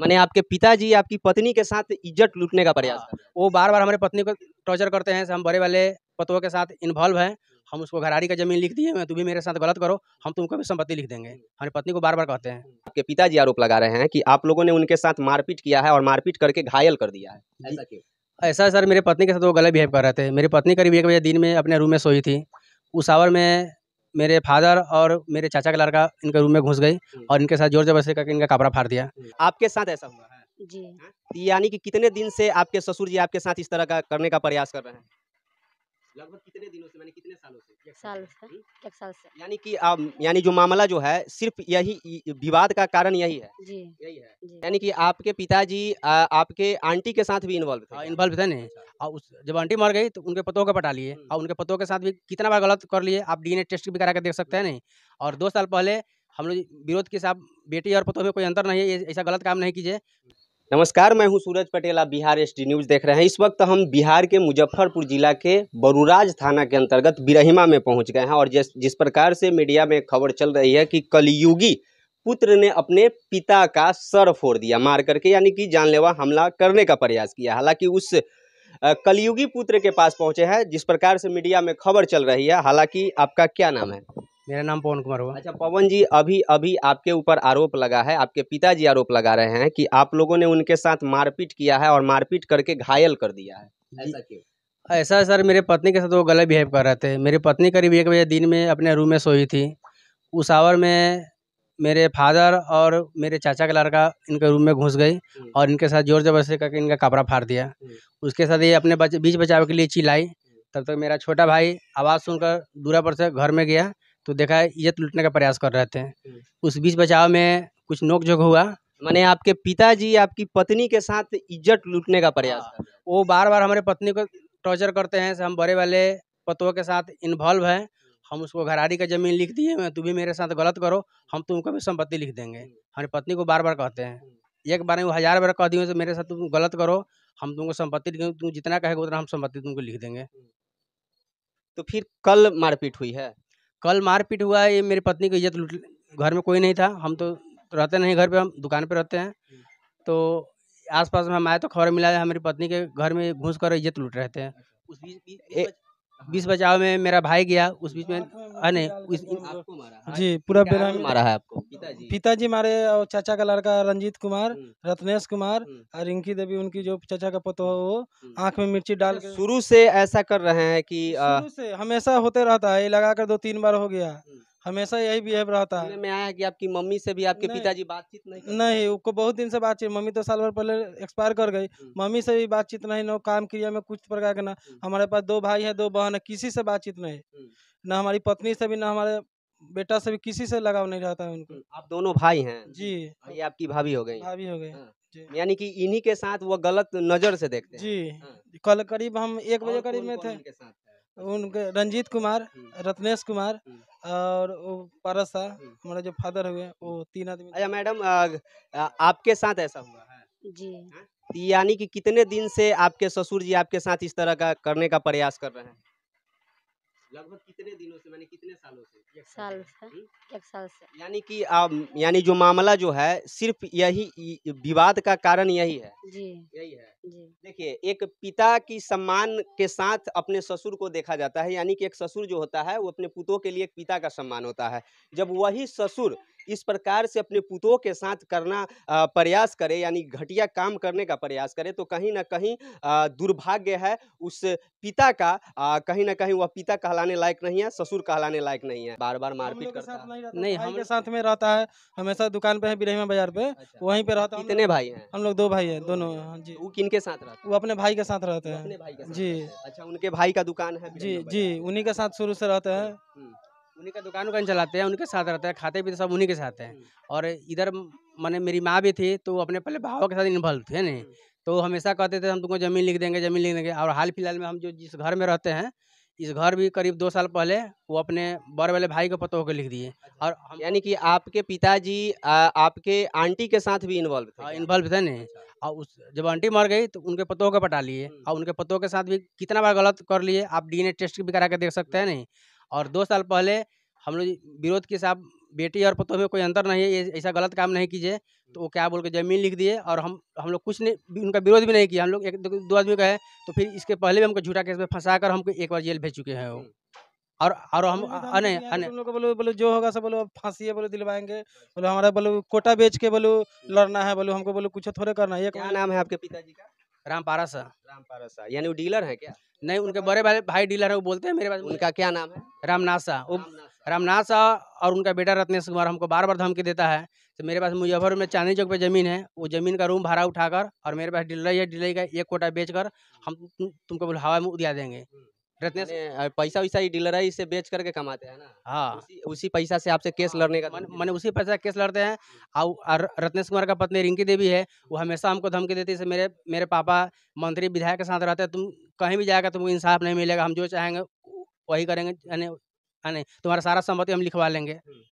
मैंने आपके पिताजी आपकी पत्नी के साथ इज्जत लूटने का प्रयास हाँ। वो बार बार हमारे पत्नी को टॉर्चर करते हैं हम बड़े वाले पतों के साथ इन्वॉल्व हैं हम उसको घरारी का जमीन लिख दिए मैं तुम भी मेरे साथ गलत करो हम तुमको भी संपत्ति लिख देंगे हमारी पत्नी को बार बार कहते हैं आपके पिताजी आरोप लगा रहे हैं कि आप लोगों ने उनके साथ मारपीट किया है और मारपीट करके घायल कर दिया है ऐसा ऐसा सर मेरे पत्नी के साथ वो गलत बिहेव कर रहे थे मेरी पत्नी करीब एक बजे दिन में अपने रूम में सोई थी उस आवर में मेरे फादर और मेरे चाचा का लड़का इनके रूम में घुस गई हम्म। और इनके साथ जोर जबरदस्ती करके इनका कपड़ा फाड़ दिया हम्म। आपके साथ ऐसा हुआ है जी हाँ? यानी कि कितने दिन से आपके ससुर जी आपके साथ इस तरह का करने का प्रयास कर रहे हैं लगभग कितने दिनों से मैंने कितने सालों से साल से एक हम्म। साल से यानी कि आप यानी जो मामला जो है सिर्फ यही विवाद का कारण यही है जी यही है यानी कि आपके पिताजी आपके आंटी के साथ भी इन्वॉल्व थे इन्वॉल्व हाँ, थे नहीं और अच्छा। हाँ, उस जब आंटी मर गई तो उनके पतों को पटा लिए और हम्म। हाँ, उनके पतों के साथ भी कितना बार गलत कर लिए आप डीएनए टेस्ट भी करा कर देख सकते हैं नहीं और दो साल पहले हम लोग विरोध के साथ बेटी और पतों में कोई अंतर नहीं है ऐसा गलत काम नहीं कीजिए नमस्कार मैं हूं सूरज पटेल आप बिहार एस न्यूज़ देख रहे हैं इस वक्त हम बिहार के मुजफ्फरपुर जिला के बरूराज थाना के अंतर्गत बिरहिमा में पहुंच गए हैं और जिस जिस प्रकार से मीडिया में खबर चल रही है कि कलयुगी पुत्र ने अपने पिता का सर फोड़ दिया मार करके यानी कि जानलेवा हमला करने का प्रयास किया हालांकि उस कलयुगी पुत्र के पास पहुंचे हैं जिस प्रकार से मीडिया में खबर चल रही है हालांकि आपका क्या नाम है मेरा नाम पवन कुमार हुआ अच्छा पवन जी अभी अभी आपके ऊपर आरोप लगा है आपके पिताजी आरोप लगा रहे हैं कि आप लोगों ने उनके साथ मारपीट किया है और मारपीट करके घायल कर दिया है ऐसा क्यों ऐसा सर मेरे पत्नी के साथ वो गलत बिहेव कर रहे थे मेरी पत्नी करीब एक बजे दिन में अपने रूम में सोई थी उस आवर में मेरे फादर और मेरे चाचा का लड़का इनके रूम में घुस गई हम्म। और इनके साथ जोर जबरदस्ती करके इनका कपड़ा फाड़ दिया हम्म। उसके साथ ये अपने बीच बचाव के लिए चिल्लाई हम्म। तब तक तो मेरा छोटा भाई आवाज़ सुनकर दूरा पर से घर में गया तो देखा इज्जत लूटने का प्रयास कर रहे थे हम्म। उस बीच बचाव में कुछ नोक झोंक हुआ मैंने आपके पिताजी आपकी पत्नी के साथ इज्जत लूटने का प्रयास हाँ। वो बार बार हमारे पत्नी को टॉर्चर करते हैं हम बड़े वाले पतों के साथ इन्वॉल्व हैं हम उसको घरारी का जमीन लिख दिए मैं तू भी मेरे साथ गलत करो हम तुमको भी संपत्ति लिख देंगे हम्म। हमारी पत्नी को बार बार कहते हैं हम्म। एक बार में वो हज़ार बार कह दिए तो मेरे साथ तुम गलत करो हम तुमको संपत्ति लिखेंगे तुम जितना कहेगा उतना हम संपत्ति तुमको लिख देंगे तो फिर कल मारपीट हुई है कल मारपीट हुआ है ये मेरी पत्नी की इज्जत लूट घर में कोई नहीं था हम तो रहते नहीं घर पे हम दुकान पे रहते हैं हम्म। तो आसपास में हम आए तो खबर मिला है हमारी पत्नी के घर में घुस कर इज्जत लूट रहे थे अच्छा। उस बीच- बीच- हाँ। बीस बचाव में मेरा भाई गया उस बीच में अने हाँ। जी पूरा बेरा मारा है आपको पिताजी पिताजी मारे और चाचा का लड़का रंजीत कुमार हम्म। रत्नेश कुमार हम्म। और रिंकी देवी उनकी जो चाचा का पोतो वो हम्म। आंख में मिर्ची अच्छा, डाल शुरू से ऐसा कर रहे हैं कि आ... से हमेशा होते रहता है लगाकर दो तीन बार हो गया हमेशा यही बिहेव रहा था मैं आया कि आपकी मम्मी से भी आपके पिताजी बातचीत नहीं करते नहीं उसको बहुत दिन से बातचीत मम्मी तो साल भर पहले एक्सपायर कर गई हम्म। मम्मी से भी बातचीत नहीं ना काम क्रिया में कुछ प्रकार का ना हम्म। हमारे पास दो भाई है दो बहन है किसी से बातचीत नहीं हम्म। ना हमारी पत्नी से भी ना हमारे बेटा से भी किसी से लगाव नहीं रहता है उनको आप दोनों भाई हैं जी ये आपकी भाभी हो गई भाभी हो गई हाँ। यानी कि इन्हीं के साथ वो गलत नजर से देखते हैं जी हाँ। कल करीब हम एक बजे करीब में थे उनके रंजीत कुमार रत्नेश कुमार और परस है हमारे जो फादर हुए वो तीन आदमी अच्छा मैडम आपके साथ ऐसा हुआ है जी हाँ? तो यानी कि कितने दिन से आपके ससुर जी आपके साथ इस तरह का करने का प्रयास कर रहे हैं लगभग कितने दिनों से मैंने कितने सालों से एक साल से एक साल से यानी कि आप यानी जो मामला जो है सिर्फ यही विवाद का कारण यही है जी यही है देखिए एक पिता की सम्मान के साथ अपने ससुर को देखा जाता है यानी कि एक ससुर जो होता है वो अपने पुतों के लिए एक पिता का सम्मान होता है जब वही ससुर इस प्रकार से अपने पुतों के साथ करना प्रयास करे यानी घटिया काम करने का प्रयास करे तो कहीं ना कहीं दुर्भाग्य है उस पिता का कहीं ना कहीं वह पिता कहलाने लायक नहीं है ससुर कहलाने लायक नहीं है बार बार तो मारपीट करता है नहीं, नहीं हमारे साथ में रहता है हमेशा दुकान पे है बिरहिमा बाजार पे अच्छा। वहीं पे तो रहता है कितने भाई हैं हम लोग दो भाई हैं दोनों जी वो किन के साथ रहते हैं वो अपने भाई के साथ रहते हैं अपने भाई के साथ जी अच्छा उनके भाई का दुकान है जी जी उन्हीं के साथ शुरू से रहते हैं हम्म, हम्म। उन्हीं का दुकान उकान चलाते हैं उनके साथ रहते हैं खाते पीते सब उन्हीं के साथ हैं हम्म। और इधर मैंने मेरी माँ भी थी तो अपने पहले भाव के साथ इन्वॉल्व थे नहीं तो हमेशा कहते थे हम तुमको जमीन लिख देंगे जमीन लिख देंगे और हाल फिलहाल में हम जो जिस घर में रहते हैं इस घर भी करीब दो साल पहले वो अपने बड़े वाले भाई को पता होकर लिख दिए अच्छा। और यानी कि आपके पिताजी आपके आंटी के साथ भी इन्वॉल्व थे इन्वॉल्व हाँ, थे नहीं और उस जब आंटी मर गई तो उनके पतों को पटा लिए और उनके पतों के साथ भी कितना बार गलत कर लिए आप डीएनए टेस्ट भी करा के देख सकते हैं नहीं और दो साल पहले हम लोग विरोध के साहब बेटी और पतों में कोई अंतर नहीं है ये ऐसा गलत काम नहीं कीजिए तो वो क्या बोल के जमीन लिख दिए और हम हम लोग कुछ नहीं उनका विरोध भी नहीं किया हम लोग एक दो आदमी का है तो फिर इसके पहले भी हमको झूठा केस में फंसा कर हमको एक बार जेल भेज चुके हैं वो और और हम अने अने लोग बोलो बोलो जो होगा सब बोलो फांसी है बोलो दिलवाएंगे बोलो हमारा बोलो कोटा बेच के बोलो लड़ना है बोलो हमको बोलो कुछ थोड़े करना है क्या नाम है आपके पिताजी का राम पारा सा राम पारा सा यानी वो डीलर है क्या नहीं उनके बड़े भाई भाई डीलर है वो बोलते हैं मेरे पास उनका क्या नाम है रामनाथ शाह वो रामनाथ शाह और उनका बेटा रत्नेश कुमार हमको बार बार धमकी देता है तो मेरे पास मुजफ्फर में चांदी चौक पे जमीन है वो जमीन का रूम भाड़ा उठाकर और मेरे पास डिलई है डिलई का एक कोटा बेचकर हम तुमको बोलो हवा में उदिया देंगे हम्म। रत्नेश पैसा वैसा ही डीलर है इसे बेच करके कमाते हैं ना हाँ उसी, उसी पैसा से आपसे केस हाँ, लड़ने का मैंने उसी पैसा केस लड़ते हैं हम्म। और रत्नेश कुमार का पत्नी रिंकी देवी है वो हमेशा हमको धमकी देती है मेरे मेरे पापा मंत्री विधायक के साथ रहते हैं तुम कहीं भी जाएगा तुमको इंसाफ नहीं मिलेगा हम जो चाहेंगे वही करेंगे यानी तुम्हारा सारा संपत्ति हम लिखवा लेंगे हम्म।